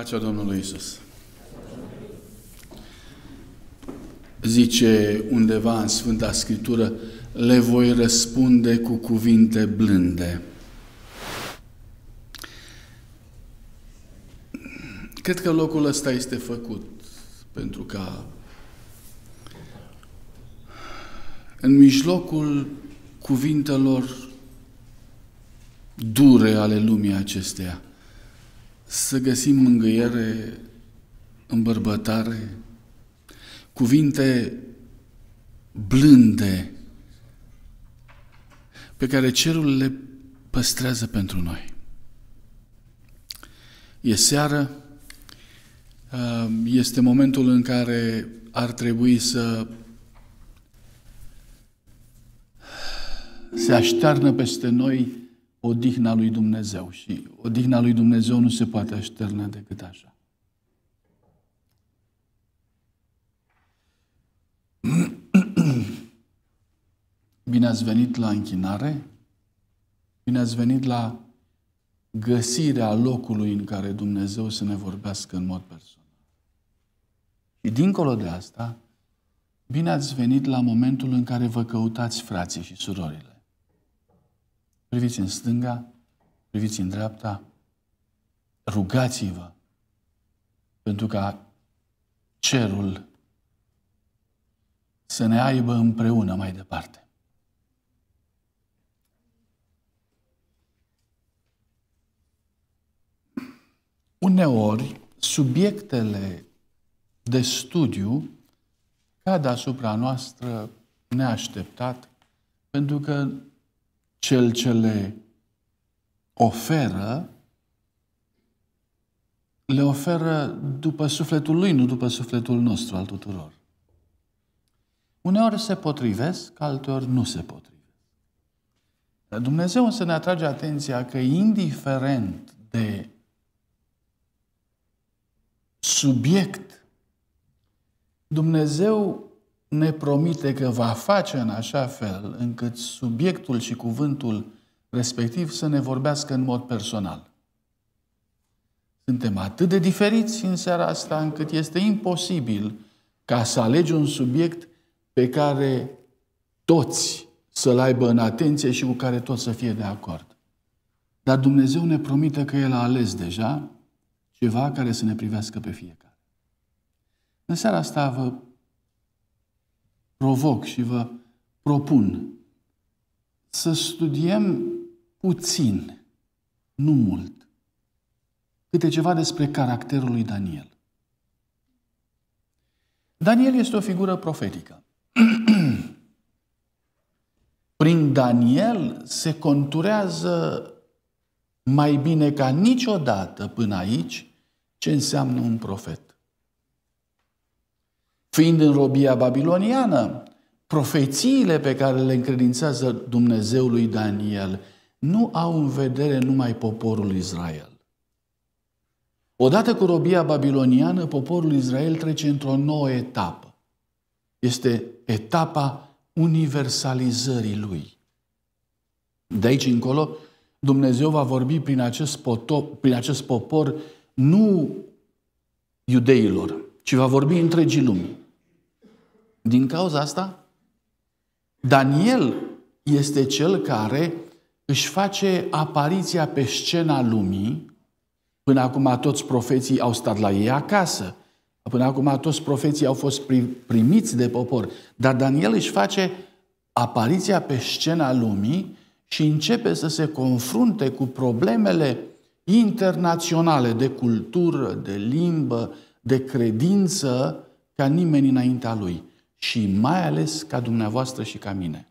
Pacea Domnului Isus. Zice undeva în Sfânta Scriptură, le voi răspunde cu cuvinte blânde. Cred că locul ăsta este făcut pentru ca în mijlocul cuvintelor dure ale lumii acesteia, să găsim mângâiere, îmbărbătare, cuvinte blânde pe care cerul le păstrează pentru noi. E seară, uh, este momentul în care ar trebui să se aștearnă peste noi odihna lui Dumnezeu și odihna lui Dumnezeu nu se poate așterne decât așa. Bine ați venit la închinare, bine ați venit la găsirea locului în care Dumnezeu să ne vorbească în mod personal. Și dincolo de asta, bine ați venit la momentul în care vă căutați frații și surorile priviți în stânga, priviți în dreapta, rugați-vă pentru ca cerul să ne aibă împreună mai departe. Uneori, subiectele de studiu cad asupra noastră neașteptat, pentru că cel ce le oferă, le oferă după sufletul lui, nu după sufletul nostru, al tuturor. Uneori se potrivesc, alteori nu se potrivesc. Dumnezeu să ne atrage atenția că indiferent de subiect, Dumnezeu ne promite că va face în așa fel încât subiectul și cuvântul respectiv să ne vorbească în mod personal. Suntem atât de diferiți în seara asta încât este imposibil ca să alegi un subiect pe care toți să-l aibă în atenție și cu care toți să fie de acord. Dar Dumnezeu ne promite că El a ales deja ceva care să ne privească pe fiecare. În seara asta vă provoc și vă propun să studiem puțin, nu mult, câte ceva despre caracterul lui Daniel. Daniel este o figură profetică. Prin Daniel se conturează mai bine ca niciodată până aici ce înseamnă un profet fiind în robia babiloniană, profețiile pe care le încredințează Dumnezeului lui Daniel nu au în vedere numai poporul Israel. Odată cu robia babiloniană, poporul Israel trece într-o nouă etapă. Este etapa universalizării lui. De aici încolo, Dumnezeu va vorbi prin acest, potop, prin acest popor nu iudeilor, ci va vorbi întregii lumii. Din cauza asta, Daniel este cel care își face apariția pe scena lumii. Până acum toți profeții au stat la ei acasă. Până acum toți profeții au fost primiți de popor. Dar Daniel își face apariția pe scena lumii și începe să se confrunte cu problemele internaționale de cultură, de limbă, de credință, ca nimeni înaintea lui și mai ales ca dumneavoastră și ca mine.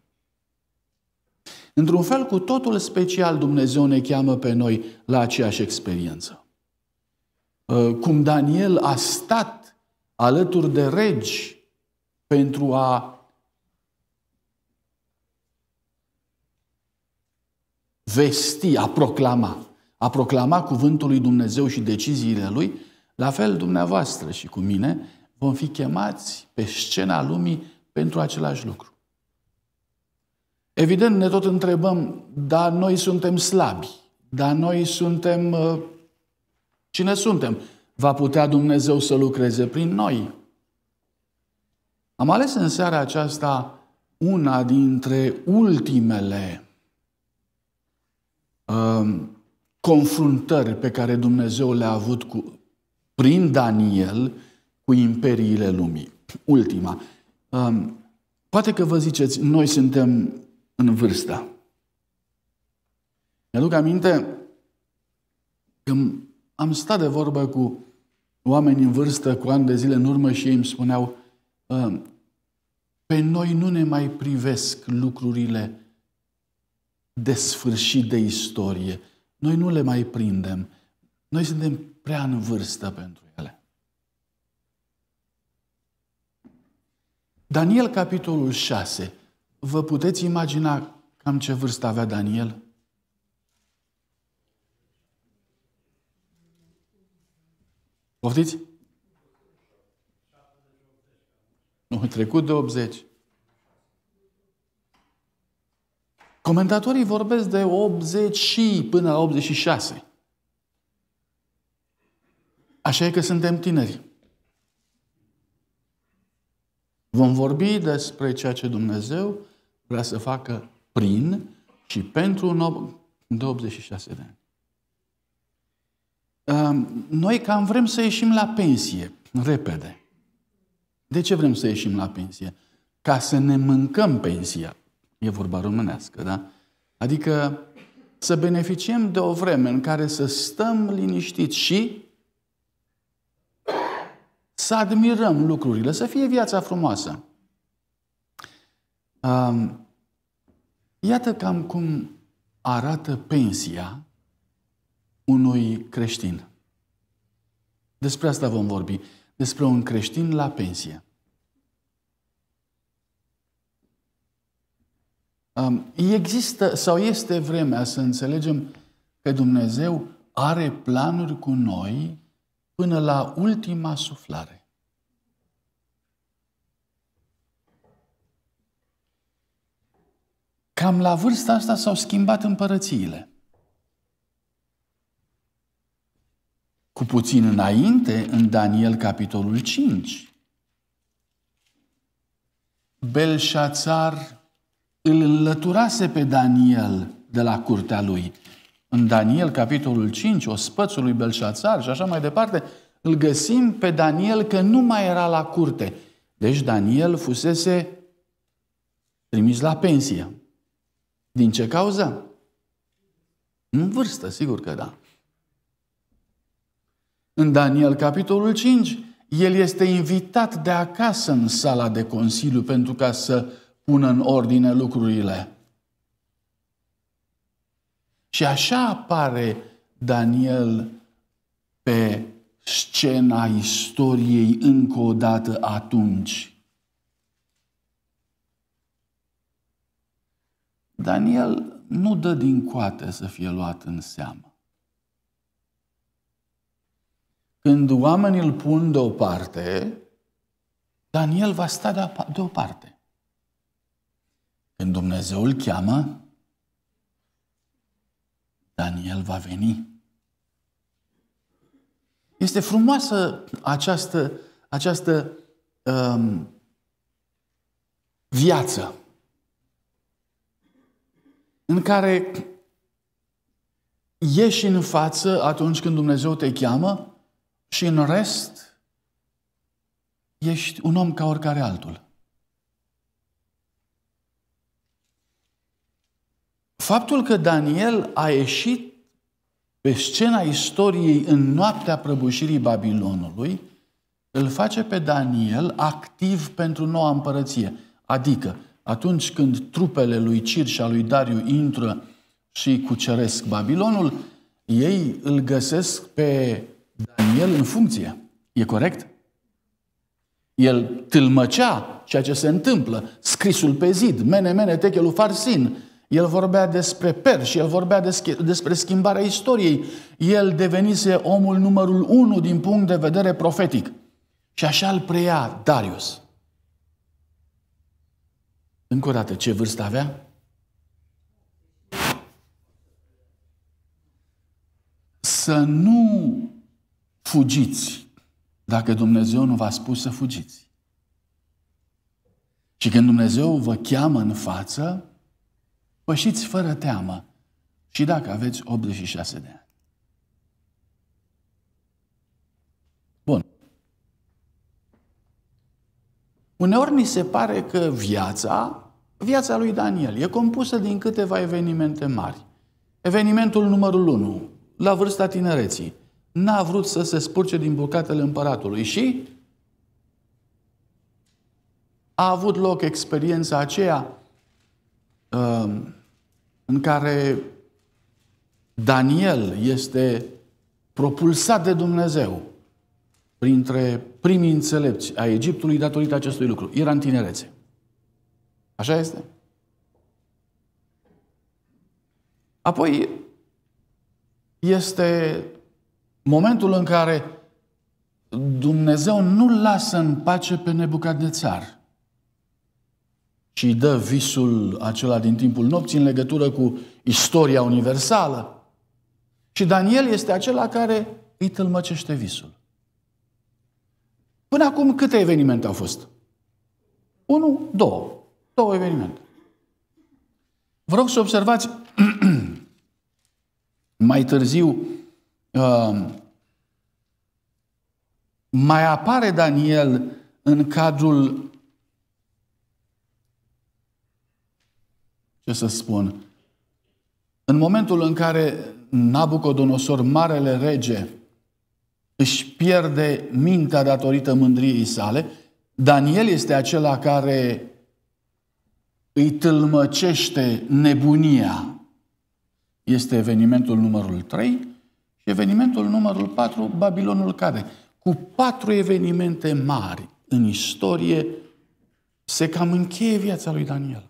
Într-un fel cu totul special Dumnezeu ne cheamă pe noi la aceeași experiență. Ă, cum Daniel a stat alături de regi pentru a vesti, a proclama, a proclama cuvântul lui Dumnezeu și deciziile lui, la fel dumneavoastră și cu mine, vom fi chemați pe scena lumii pentru același lucru. Evident, ne tot întrebăm, dar noi suntem slabi, dar noi suntem. Uh, cine suntem? Va putea Dumnezeu să lucreze prin noi? Am ales în seara aceasta una dintre ultimele uh, confruntări pe care Dumnezeu le-a avut cu, prin Daniel cu imperiile lumii. Ultima. Um, poate că vă ziceți, noi suntem în vârstă. Mi-aduc aminte că am stat de vorbă cu oameni în vârstă cu ani de zile în urmă și ei îmi spuneau um, pe noi nu ne mai privesc lucrurile de sfârșit de istorie. Noi nu le mai prindem. Noi suntem prea în vârstă pentru ele. Daniel, capitolul 6. Vă puteți imagina cam ce vârstă avea Daniel? Poftiți? Nu, trecut de 80. Comentatorii vorbesc de 80 și până la 86. Așa e că suntem tineri. Vom vorbi despre ceea ce Dumnezeu vrea să facă prin și pentru un om de 86 de ani. Noi cam vrem să ieșim la pensie, repede. De ce vrem să ieșim la pensie? Ca să ne mâncăm pensia. E vorba românească, da? Adică să beneficiem de o vreme în care să stăm liniștiți și să admirăm lucrurile, să fie viața frumoasă. iată cam cum arată pensia unui creștin. Despre asta vom vorbi, despre un creștin la pensie. Există sau este vremea să înțelegem că Dumnezeu are planuri cu noi până la ultima suflare. Cam la vârsta asta s-au schimbat împărățiile. Cu puțin înainte, în Daniel capitolul 5, Belșațar îl înlăturase pe Daniel de la curtea lui în Daniel, capitolul 5, o spățul lui Belșațar și așa mai departe, îl găsim pe Daniel că nu mai era la curte. Deci Daniel fusese trimis la pensie. Din ce cauză? În vârstă, sigur că da. În Daniel, capitolul 5, el este invitat de acasă în sala de consiliu pentru ca să pună în ordine lucrurile. Și așa apare Daniel pe scena istoriei încă o dată atunci. Daniel nu dă din coate să fie luat în seamă. Când oamenii îl pun deoparte, Daniel va sta deoparte. Când Dumnezeu îl cheamă, Daniel va veni. Este frumoasă această, această um, viață în care ieși în față atunci când Dumnezeu te cheamă și în rest ești un om ca oricare altul. Faptul că Daniel a ieșit pe scena istoriei în noaptea prăbușirii Babilonului, îl face pe Daniel activ pentru noua împărăție. Adică, atunci când trupele lui Cir și a lui Dariu intră și cuceresc Babilonul, ei îl găsesc pe Daniel în funcție. E corect? El tâlmăcea ceea ce se întâmplă, scrisul pe zid, mene, mene, techelul farsin, el vorbea despre per și el vorbea despre schimbarea istoriei. El devenise omul numărul unu din punct de vedere profetic. Și așa îl preia Darius. Încă o dată, ce vârstă avea? Să nu fugiți dacă Dumnezeu nu v-a spus să fugiți. Și când Dumnezeu vă cheamă în față, pășiți fără teamă și dacă aveți 86 de ani. Bun. Uneori ni se pare că viața, viața lui Daniel, e compusă din câteva evenimente mari. Evenimentul numărul 1, la vârsta tinereții, n-a vrut să se spurce din bucatele împăratului și a avut loc experiența aceea um, în care Daniel este propulsat de Dumnezeu printre primii înțelepți a Egiptului datorită acestui lucru. Era în tinerețe. Așa este? Apoi este momentul în care Dumnezeu nu lasă în pace pe Nebucadnețar și îi dă visul acela din timpul nopții în legătură cu istoria universală. Și Daniel este acela care îi tâlmăcește visul. Până acum câte evenimente au fost? Unu, două. Două evenimente. Vă rog să observați mai târziu uh, mai apare Daniel în cadrul ce să spun. În momentul în care Nabucodonosor, marele rege, își pierde mintea datorită mândriei sale, Daniel este acela care îi tâlmăcește nebunia. Este evenimentul numărul 3 și evenimentul numărul 4, Babilonul care, cu patru evenimente mari în istorie, se cam încheie viața lui Daniel.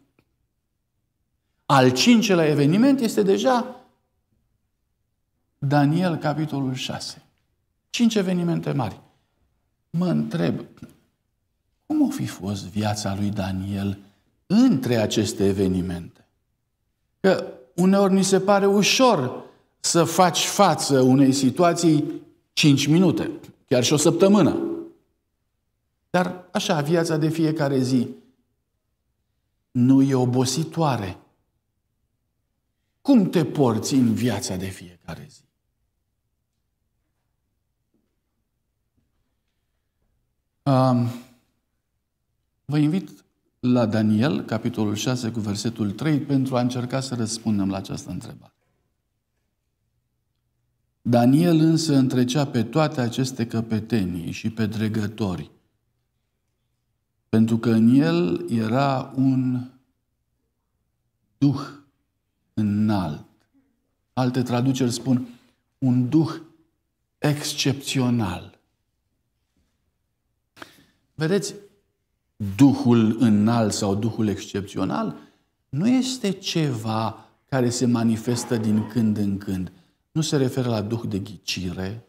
Al cincelea eveniment este deja Daniel, capitolul 6. Cinci evenimente mari. Mă întreb, cum o fi fost viața lui Daniel între aceste evenimente? Că uneori ni se pare ușor să faci față unei situații 5 minute, chiar și o săptămână. Dar așa, viața de fiecare zi nu e obositoare cum te porți în viața de fiecare zi? Um, vă invit la Daniel, capitolul 6, cu versetul 3, pentru a încerca să răspundem la această întrebare. Daniel însă întrecea pe toate aceste căpetenii și pe dregători, pentru că în el era un duh înalt. Alte traduceri spun un duh excepțional. Vedeți, Duhul înalt sau Duhul excepțional nu este ceva care se manifestă din când în când. Nu se referă la Duh de ghicire,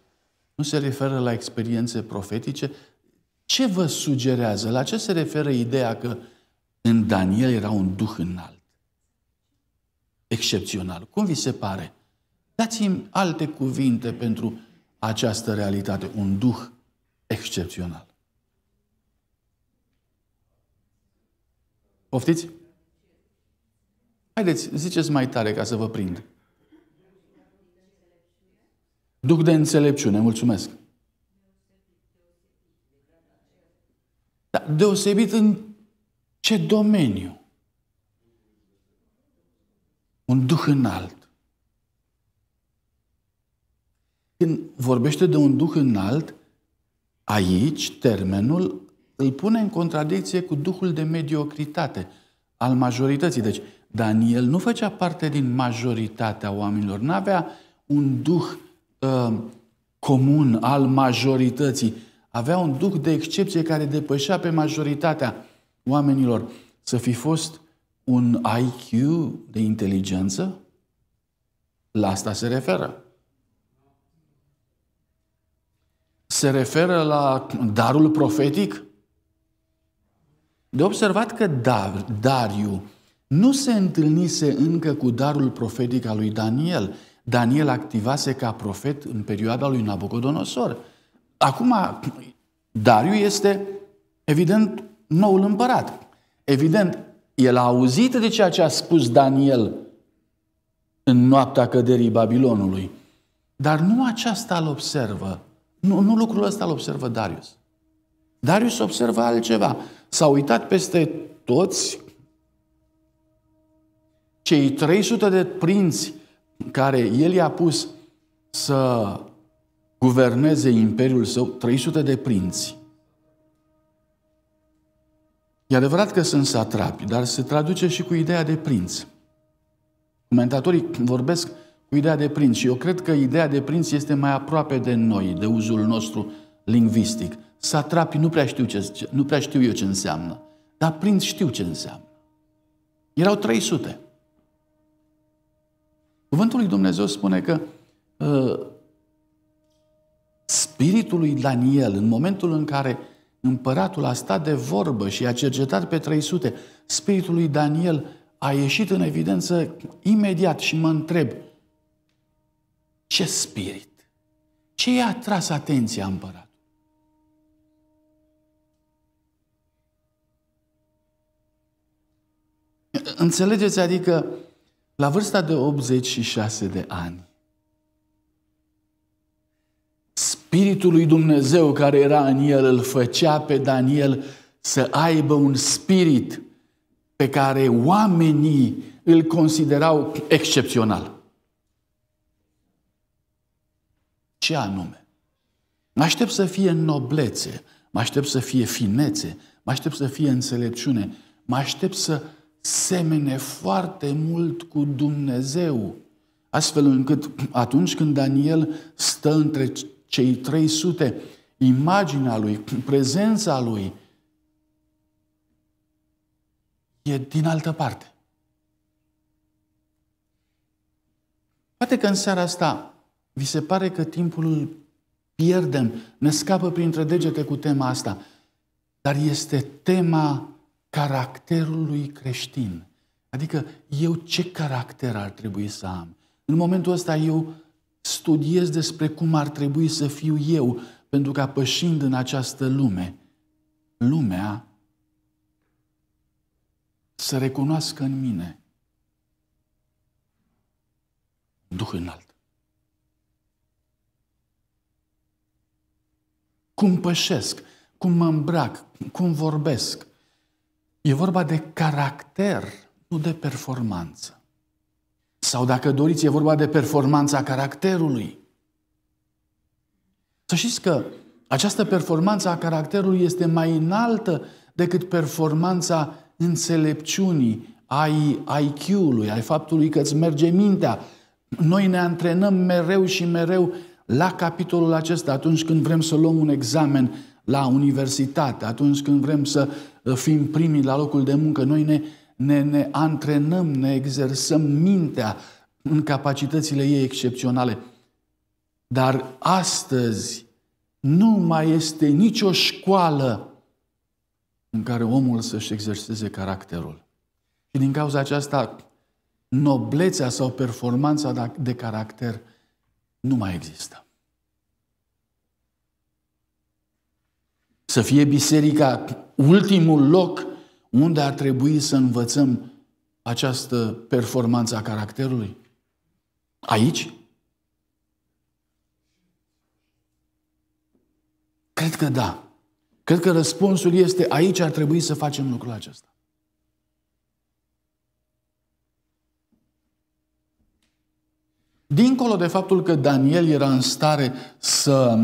nu se referă la experiențe profetice. Ce vă sugerează? La ce se referă ideea că în Daniel era un Duh înalt? excepțional. Cum vi se pare? Dați-mi alte cuvinte pentru această realitate, un duh excepțional. Poftiți? Haideți, ziceți mai tare ca să vă prind. Duh de înțelepciune, mulțumesc. Dar deosebit în ce domeniu? un duh înalt. Când vorbește de un duh înalt, aici termenul îl pune în contradicție cu duhul de mediocritate al majorității. Deci, Daniel nu făcea parte din majoritatea oamenilor, nu avea un duh uh, comun al majorității, avea un duh de excepție care depășea pe majoritatea oamenilor. Să fi fost un IQ de inteligență? La asta se referă. Se referă la darul profetic? De observat că Dar, Dariu nu se întâlnise încă cu darul profetic al lui Daniel. Daniel activase ca profet în perioada lui Nabucodonosor. Acum, Dariu este, evident, noul împărat. Evident, el a auzit de ceea ce a spus Daniel în noaptea căderii Babilonului. Dar nu aceasta îl observă. Nu, nu lucrul ăsta îl observă Darius. Darius observă altceva. S-a uitat peste toți cei 300 de prinți care el i-a pus să guverneze imperiul său, 300 de prinți. E adevărat că sunt satrapi, dar se traduce și cu ideea de prinț. Comentatorii vorbesc cu ideea de prinț și eu cred că ideea de prinț este mai aproape de noi, de uzul nostru lingvistic. Satrapi nu prea știu, ce, nu prea știu eu ce înseamnă, dar prinț știu ce înseamnă. Erau 300. Cuvântul lui Dumnezeu spune că uh, spiritul lui Daniel, în momentul în care Împăratul a stat de vorbă și a cercetat pe 300. Spiritul lui Daniel a ieșit în evidență imediat și mă întreb, ce spirit? Ce i-a atras atenția împăratului? Înțelegeți, adică la vârsta de 86 de ani, Spiritul lui Dumnezeu care era în el îl făcea pe Daniel să aibă un spirit pe care oamenii îl considerau excepțional. Ce anume? Mă aștept să fie noblețe, mă aștept să fie finețe, mă aștept să fie înțelepciune, mă aștept să semene foarte mult cu Dumnezeu, astfel încât atunci când Daniel stă între cei 300, imaginea lui, prezența lui, e din altă parte. Poate că în seara asta vi se pare că timpul îl pierdem, ne scapă printre degete cu tema asta, dar este tema caracterului creștin. Adică eu ce caracter ar trebui să am? În momentul ăsta eu studiez despre cum ar trebui să fiu eu, pentru că pășind în această lume, lumea să recunoască în mine Duh înalt. Cum pășesc, cum mă îmbrac, cum vorbesc. E vorba de caracter, nu de performanță. Sau dacă doriți, e vorba de performanța caracterului. Să știți că această performanță a caracterului este mai înaltă decât performanța înțelepciunii, ai IQ-ului, ai faptului că îți merge mintea. Noi ne antrenăm mereu și mereu la capitolul acesta atunci când vrem să luăm un examen la universitate, atunci când vrem să uh, fim primii la locul de muncă, noi ne ne, ne antrenăm, ne exersăm mintea în capacitățile ei excepționale. Dar astăzi nu mai este nicio școală în care omul să-și exerseze caracterul. Și din cauza aceasta, noblețea sau performanța de caracter nu mai există. Să fie biserica ultimul loc unde ar trebui să învățăm această performanță a caracterului? Aici? Cred că da. Cred că răspunsul este aici ar trebui să facem lucrul acesta. Dincolo de faptul că Daniel era în stare să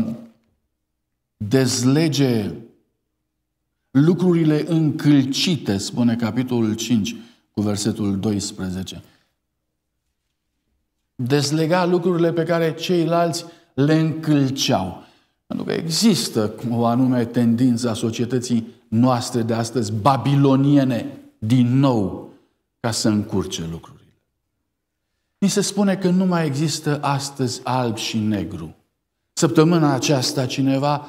dezlege lucrurile încălcite, spune capitolul 5 cu versetul 12. Dezlega lucrurile pe care ceilalți le încălceau. Pentru că există o anume tendință a societății noastre de astăzi, babiloniene, din nou, ca să încurce lucrurile. Ni se spune că nu mai există astăzi alb și negru. Săptămâna aceasta cineva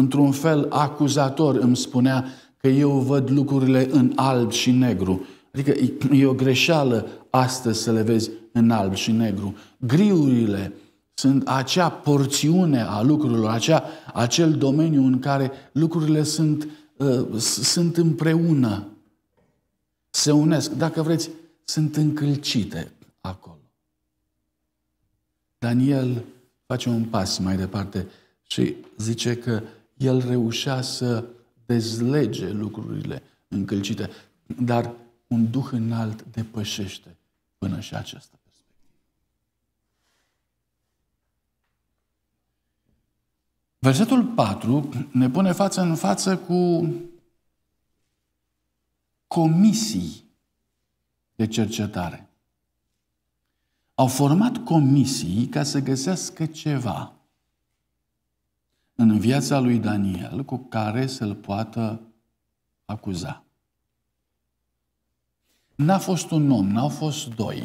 într-un fel acuzator, îmi spunea că eu văd lucrurile în alb și negru. Adică e o greșeală astăzi să le vezi în alb și negru. Griurile sunt acea porțiune a lucrurilor, acea, acel domeniu în care lucrurile sunt, uh, sunt împreună, se unesc. Dacă vreți, sunt încălcite acolo. Daniel face un pas mai departe și zice că el reușea să dezlege lucrurile încălcite, dar un duh înalt depășește până și această perspectivă. Versetul 4 ne pune față în față cu comisii de cercetare. Au format comisii ca să găsească ceva în viața lui Daniel cu care să-l poată acuza. N-a fost un om, n-au fost doi.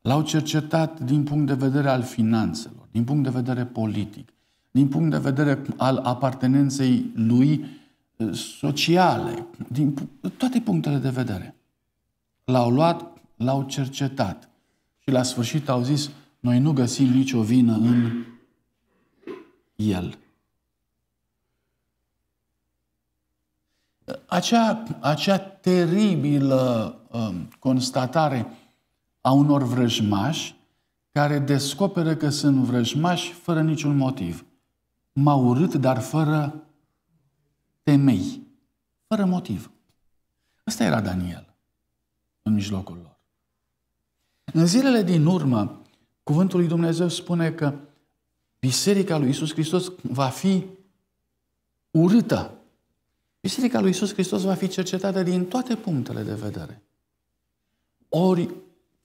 L-au cercetat din punct de vedere al finanțelor, din punct de vedere politic, din punct de vedere al apartenenței lui eh, sociale, din toate punctele de vedere. L-au luat, l-au cercetat și la sfârșit au zis, noi nu găsim nicio vină în el. acea, acea teribilă um, constatare a unor vrăjmași care descoperă că sunt vrăjmași fără niciun motiv. m urât, dar fără temei, fără motiv. Ăsta era Daniel în mijlocul lor. În zilele din urmă, cuvântul lui Dumnezeu spune că biserica lui Isus Hristos va fi urâtă Biserica lui Isus Hristos va fi cercetată din toate punctele de vedere. Ori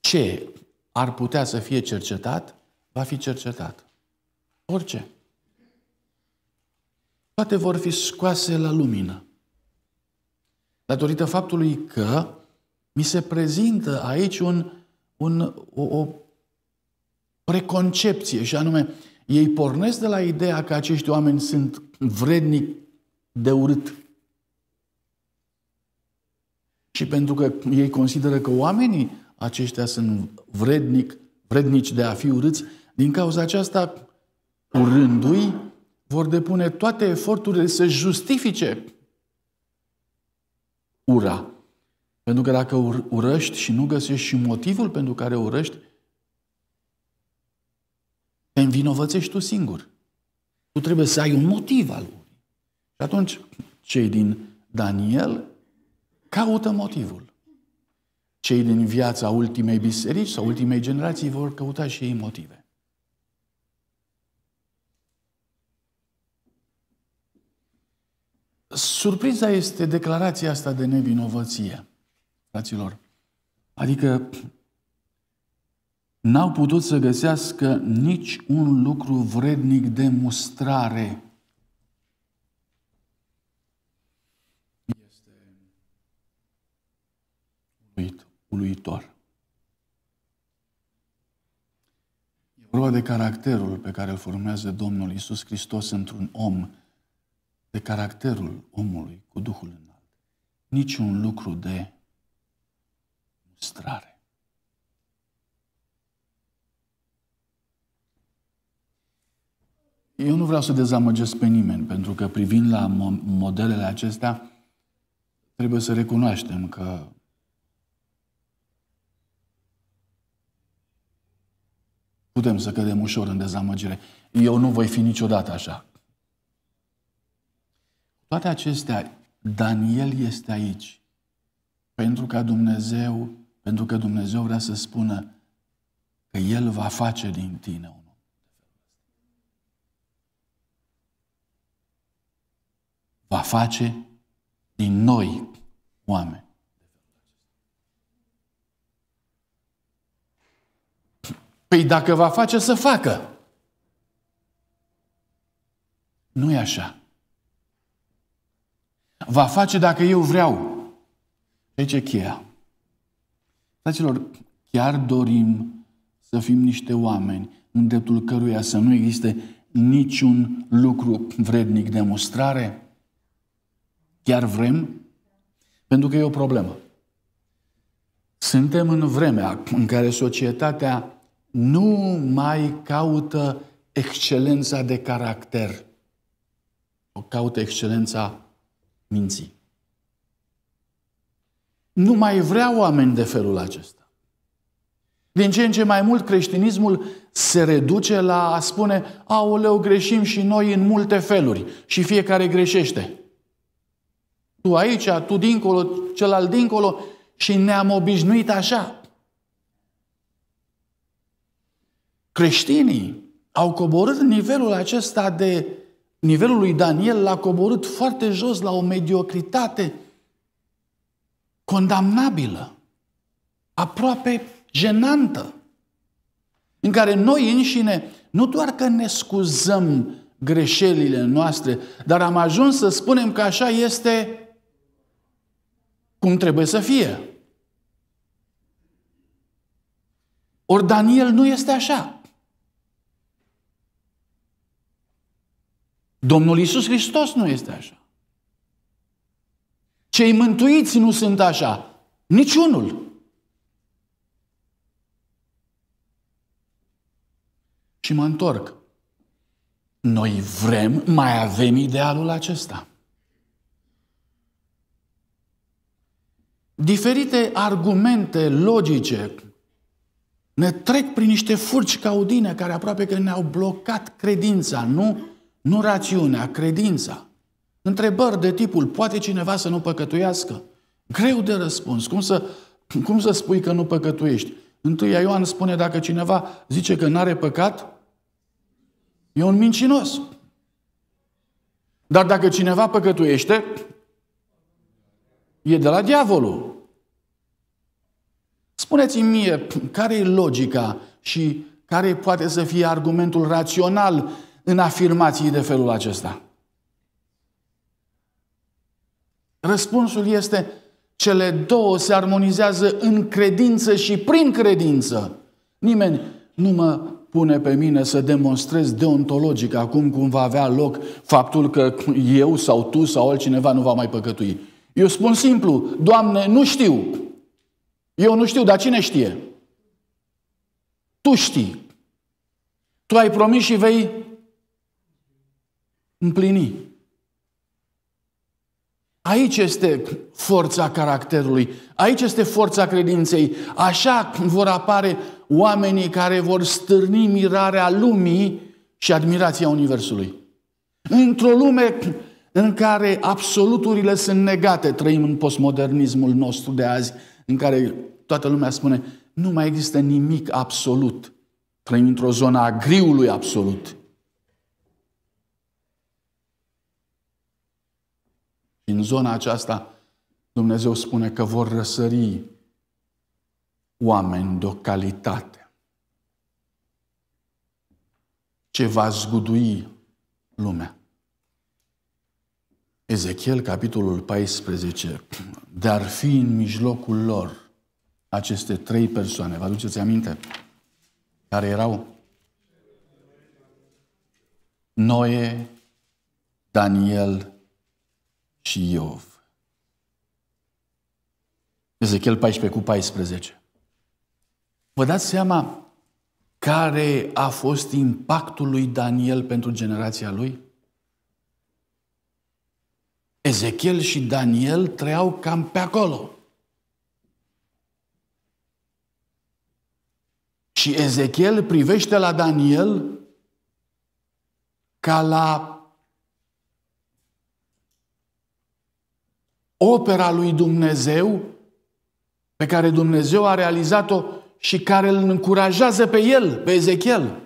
ce ar putea să fie cercetat, va fi cercetat. Orice. Toate vor fi scoase la lumină. Datorită faptului că mi se prezintă aici un, un, o, o preconcepție, și anume, ei pornesc de la ideea că acești oameni sunt vrednici de urât și pentru că ei consideră că oamenii aceștia sunt vrednic, vrednici de a fi urâți, din cauza aceasta, urându-i, vor depune toate eforturile să justifice ura. Pentru că dacă urăști și nu găsești și motivul pentru care urăști, te învinovățești tu singur. Tu trebuie să ai un motiv al urii. Și atunci, cei din Daniel caută motivul. Cei din viața ultimei biserici sau ultimei generații vor căuta și ei motive. Surpriza este declarația asta de nevinovăție, fraților. Adică n-au putut să găsească nici un lucru vrednic de mustrare uluitor. E vorba de caracterul pe care îl formează Domnul Isus Hristos într-un om, de caracterul omului cu Duhul înalt. Niciun lucru de mustrare. Eu nu vreau să dezamăgesc pe nimeni, pentru că privind la modelele acestea, trebuie să recunoaștem că Putem să cădem ușor în dezamăgire. Eu nu voi fi niciodată așa. Toate acestea, Daniel este aici. Pentru că Dumnezeu, pentru că Dumnezeu vrea să spună că El va face din tine un om. Va face din noi oameni. Păi dacă va face, să facă. Nu e așa. Va face dacă eu vreau. Aici e cheia. Fraților, chiar dorim să fim niște oameni în dreptul căruia să nu existe niciun lucru vrednic de mustrare? Chiar vrem? Pentru că e o problemă. Suntem în vremea în care societatea nu mai caută excelența de caracter, o caută excelența minții. Nu mai vrea oameni de felul acesta. Din ce în ce mai mult creștinismul se reduce la a spune aoleu, greșim și noi în multe feluri și fiecare greșește. Tu aici, tu dincolo, celălalt dincolo și ne-am obișnuit așa. creștinii au coborât nivelul acesta de nivelul lui Daniel l-a coborât foarte jos la o mediocritate condamnabilă, aproape jenantă, în care noi înșine nu doar că ne scuzăm greșelile noastre, dar am ajuns să spunem că așa este cum trebuie să fie. Ori Daniel nu este așa. Domnul Isus Hristos nu este așa. Cei mântuiți nu sunt așa. Niciunul. Și mă întorc. Noi vrem, mai avem idealul acesta. Diferite argumente logice ne trec prin niște furci caudine care aproape că ne-au blocat credința, nu? nu rațiunea, credința. Întrebări de tipul, poate cineva să nu păcătuiască? Greu de răspuns. Cum să, cum să spui că nu păcătuiești? Întâia Ioan spune, dacă cineva zice că nu are păcat, e un mincinos. Dar dacă cineva păcătuiește, e de la diavolul. Spuneți-mi mie, care e logica și care poate să fie argumentul rațional în afirmații de felul acesta? Răspunsul este, cele două se armonizează în credință și prin credință. Nimeni nu mă pune pe mine să demonstrez deontologic acum cum va avea loc faptul că eu sau tu sau altcineva nu va mai păcătui. Eu spun simplu, Doamne, nu știu. Eu nu știu, dar cine știe? Tu știi. Tu ai promis și vei împlini. Aici este forța caracterului, aici este forța credinței. Așa vor apare oamenii care vor stârni mirarea lumii și admirația Universului. Într-o lume în care absoluturile sunt negate, trăim în postmodernismul nostru de azi, în care toată lumea spune nu mai există nimic absolut. Trăim într-o zonă a griului absolut. Și în zona aceasta Dumnezeu spune că vor răsări oameni de o calitate ce va zgudui lumea. Ezechiel, capitolul 14, dar fi în mijlocul lor aceste trei persoane, vă aduceți aminte? Care erau Noe, Daniel și Iov. Ezechiel 14 cu 14. Vă dați seama care a fost impactul lui Daniel pentru generația lui? Ezechiel și Daniel trăiau cam pe acolo. Și Ezechiel privește la Daniel ca la opera lui Dumnezeu pe care Dumnezeu a realizat-o și care îl încurajează pe el, pe Ezechiel.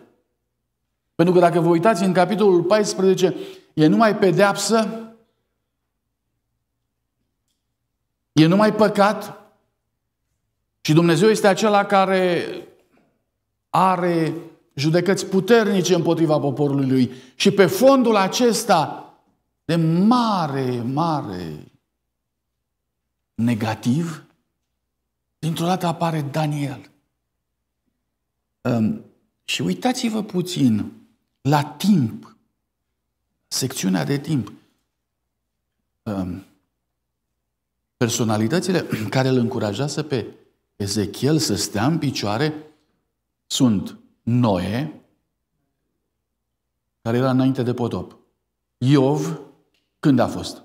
Pentru că dacă vă uitați în capitolul 14, e numai pedeapsă, e numai păcat și Dumnezeu este acela care are judecăți puternice împotriva poporului lui. Și pe fondul acesta de mare, mare negativ, dintr-o dată apare Daniel. Um, și uitați-vă puțin la timp, secțiunea de timp. Um, personalitățile care îl încurajează pe Ezechiel să stea în picioare sunt Noe, care era înainte de potop. Iov, când a fost?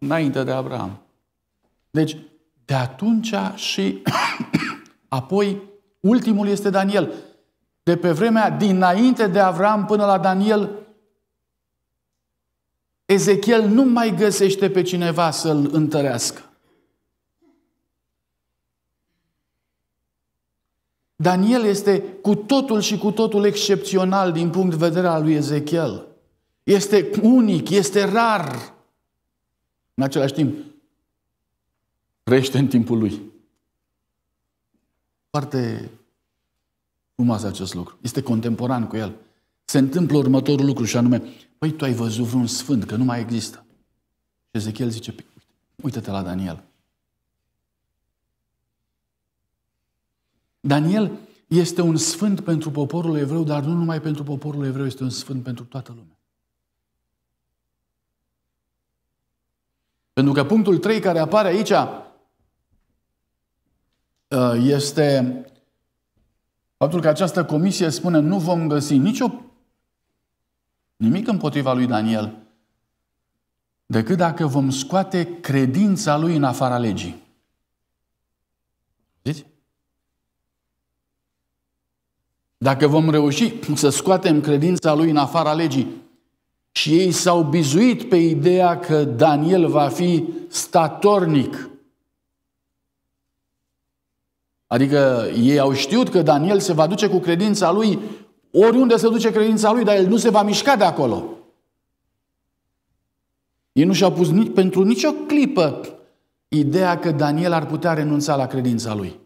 înainte de Abraham. Deci, de atunci și apoi, ultimul este Daniel. De pe vremea dinainte de Avram până la Daniel, Ezechiel nu mai găsește pe cineva să-l întărească. Daniel este cu totul și cu totul excepțional din punct de vedere al lui Ezechiel. Este unic, este rar. În același timp, trăiește în timpul lui. Foarte frumos acest lucru. Este contemporan cu el. Se întâmplă următorul lucru și anume, păi tu ai văzut vreun sfânt, că nu mai există. Și Ezechiel zice, păi, uite-te la Daniel. Daniel este un sfânt pentru poporul evreu, dar nu numai pentru poporul evreu, este un sfânt pentru toată lumea. Pentru că punctul 3 care apare aici uh, este faptul că această comisie spune nu vom găsi nicio nimic împotriva lui Daniel decât dacă vom scoate credința lui în afara legii. Vedeți? Dacă vom reuși să scoatem credința lui în afara legii, și ei s-au bizuit pe ideea că Daniel va fi statornic. Adică ei au știut că Daniel se va duce cu credința lui oriunde se duce credința lui, dar el nu se va mișca de acolo. Ei nu și-au pus nici, pentru nicio clipă ideea că Daniel ar putea renunța la credința lui.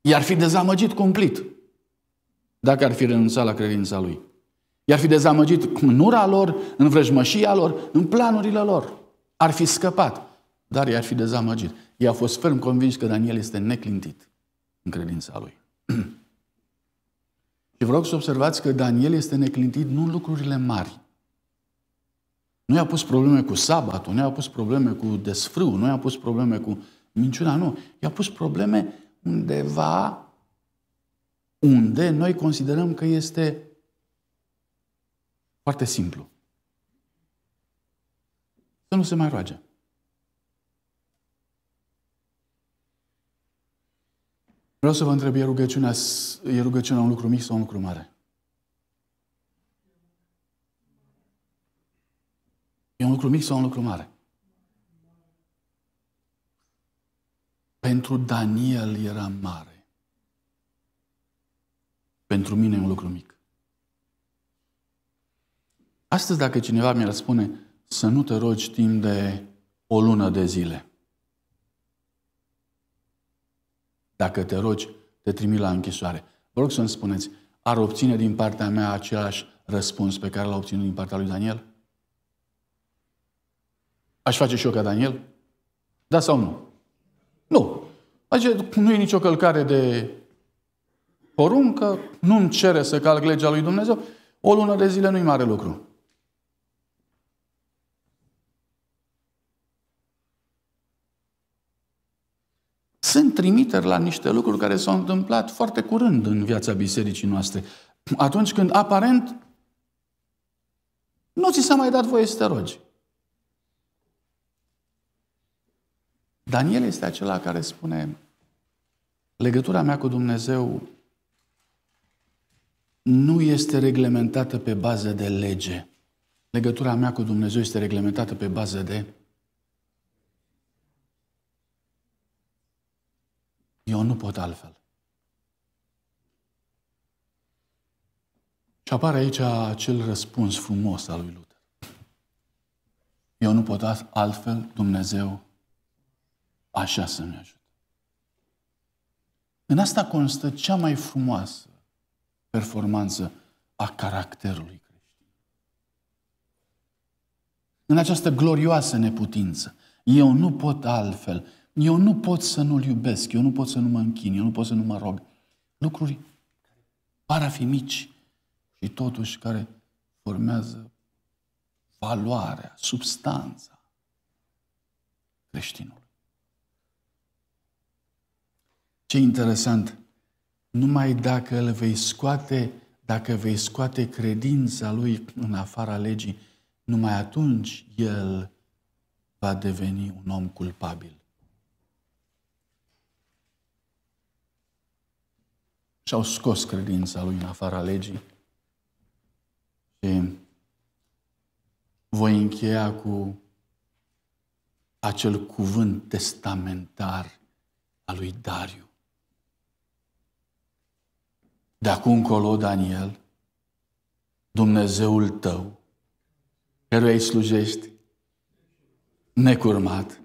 I-ar fi dezamăgit cumplit dacă ar fi renunțat la credința lui. I-ar fi dezamăgit în ura lor, în vrăjmășia lor, în planurile lor. Ar fi scăpat, dar i-ar fi dezamăgit. Ei au fost ferm convinși că Daniel este neclintit în credința lui. Și vreau să observați că Daniel este neclintit nu în lucrurile mari. Nu i-a pus probleme cu sabatul, nu i-a pus probleme cu desfrâul, nu i-a pus probleme cu minciuna, nu. I-a pus probleme undeva unde noi considerăm că este foarte simplu. Să nu se mai roage. Vreau să vă întreb, e rugăciunea, e rugăciunea un lucru mic sau un lucru mare? E un lucru mic sau un lucru mare? Pentru Daniel era mare. Pentru mine e un lucru mic. Astăzi, dacă cineva mi-ar spune să nu te rogi timp de o lună de zile, dacă te rogi, te trimit la închisoare. Vă rog să-mi spuneți, ar obține din partea mea același răspuns pe care l-a obținut din partea lui Daniel? Aș face și eu ca Daniel? Da sau nu? Nu. Adică nu e nicio călcare de poruncă, nu-mi cere să calc legea lui Dumnezeu. O lună de zile nu-i mare lucru. Sunt trimiteri la niște lucruri care s-au întâmplat foarte curând în viața bisericii noastre. Atunci când, aparent, nu ți s-a mai dat voie să te rogi. Daniel este acela care spune legătura mea cu Dumnezeu nu este reglementată pe bază de lege. Legătura mea cu Dumnezeu este reglementată pe bază de Eu nu pot altfel. Și apare aici acel răspuns frumos al lui Luther. Eu nu pot altfel, Dumnezeu așa să-mi ajute. În asta constă cea mai frumoasă performanță a caracterului creștin. În această glorioasă neputință, eu nu pot altfel, eu nu pot să nu-L iubesc, eu nu pot să nu mă închin, eu nu pot să nu mă rog. Lucruri par a fi mici și totuși care formează valoarea, substanța creștinului. Ce interesant! Numai dacă îl vei scoate, dacă vei scoate credința lui în afara legii, numai atunci el va deveni un om culpabil. și au scos credința lui în afara legii. Și voi încheia cu acel cuvânt testamentar al lui Dariu. De acum încolo, Daniel, Dumnezeul tău, căruia îi slujești necurmat,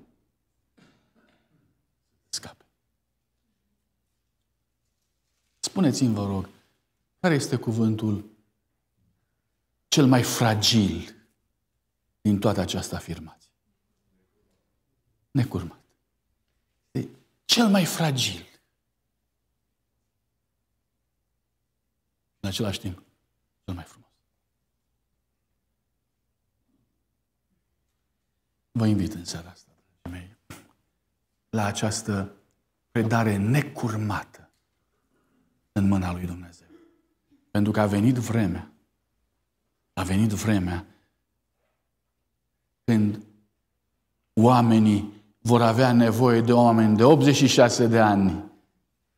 Spuneți-mi, vă rog, care este cuvântul cel mai fragil din toată această afirmație? Necurmat. Cel mai fragil. În același timp, cel mai frumos. Vă invit în seara asta, dragii mei, la această predare necurmată în mâna lui Dumnezeu. Pentru că a venit vremea, a venit vremea când oamenii vor avea nevoie de oameni de 86 de ani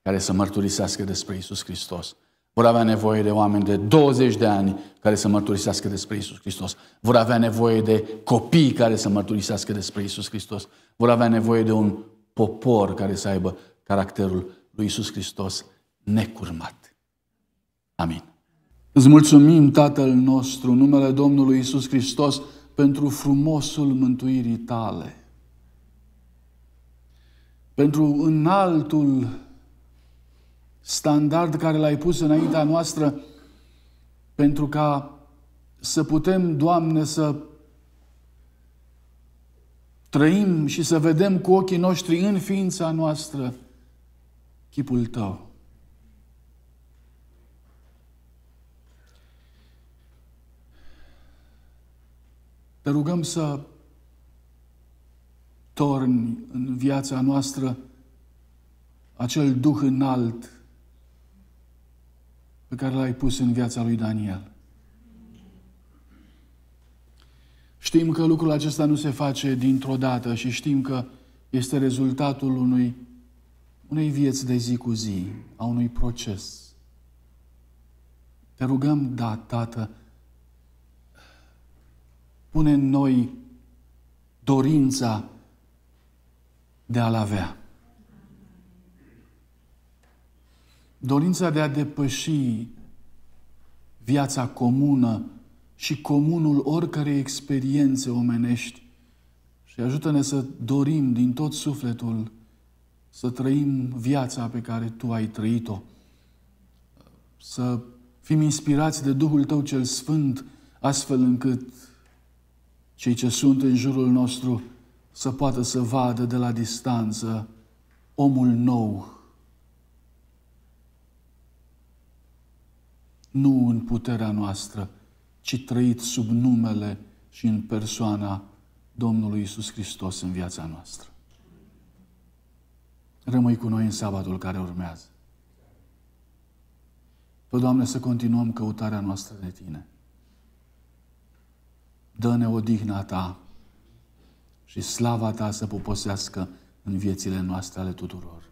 care să mărturisească despre Isus Hristos. Vor avea nevoie de oameni de 20 de ani care să mărturisească despre Isus Hristos. Vor avea nevoie de copii care să mărturisească despre Isus Hristos. Vor avea nevoie de un popor care să aibă caracterul lui Isus Hristos necurmat. Amin. Îți mulțumim, Tatăl nostru, în numele Domnului Isus Hristos, pentru frumosul mântuirii tale, pentru înaltul standard care l-ai pus înaintea noastră, pentru ca să putem, Doamne, să trăim și să vedem cu ochii noștri în ființa noastră chipul Tău. Te rugăm să torni în viața noastră acel duh înalt pe care l-ai pus în viața lui Daniel. Știm că lucrul acesta nu se face dintr-o dată și știm că este rezultatul unui, unei vieți de zi cu zi, a unui proces. Te rugăm, da, Tată, pune în noi dorința de a-L avea. Dorința de a depăși viața comună și comunul oricărei experiențe omenești și ajută-ne să dorim din tot sufletul să trăim viața pe care Tu ai trăit-o, să fim inspirați de Duhul Tău cel Sfânt, astfel încât cei ce sunt în jurul nostru să poată să vadă de la distanță omul nou. Nu în puterea noastră, ci trăit sub numele și în persoana Domnului Isus Hristos în viața noastră. Rămâi cu noi în sabatul care urmează. Păi, Doamne, să continuăm căutarea noastră de Tine dă-ne odihna Ta și slava Ta să poposească în viețile noastre ale tuturor,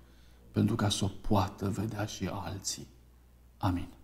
pentru ca să o poată vedea și alții. Amin.